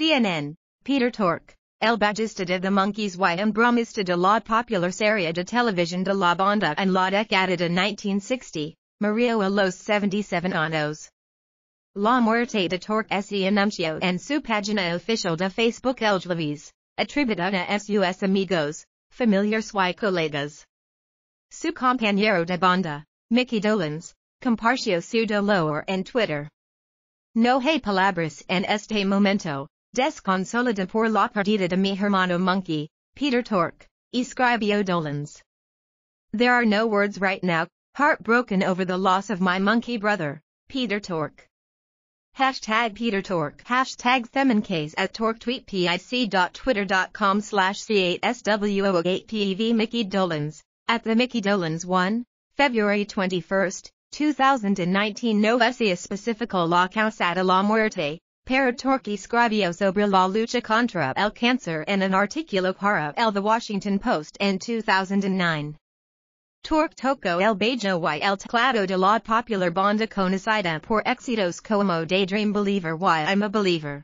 CNN, Peter Torque, El bajista de the Monkeys y bromista de la Popular Serie de Television de la Banda and la Decada de 1960, Mario a los 77 años. La Muerte de Torque S.E. Anuncio en su página oficial de Facebook El Elglavis, atribuida a sus amigos, familiares y colegas. Su compañero de banda, Mickey Dolans, compartió su dolor en Twitter. No hay palabras en este momento, Desconsolada por la partida de mi hermano monkey, Peter Tork, Escribio Dolans. There are no words right now, heartbroken over the loss of my monkey brother, Peter Tork. Hashtag Peter Tork. Hashtag Themencase at torquetweetpic.twitter.com slash c 8 swo 8 pev Mickey Dolans. At the Mickey Dolans 1, February 21, 2019 No Vesia Specifico La Causata La Muerte para Torque escribió sobre la lucha contra el cáncer en an artículo para el The Washington Post en 2009. Torque toco el bello y el teclado de la popular banda conocida por éxitos como Daydream Believer Why i I'm a Believer.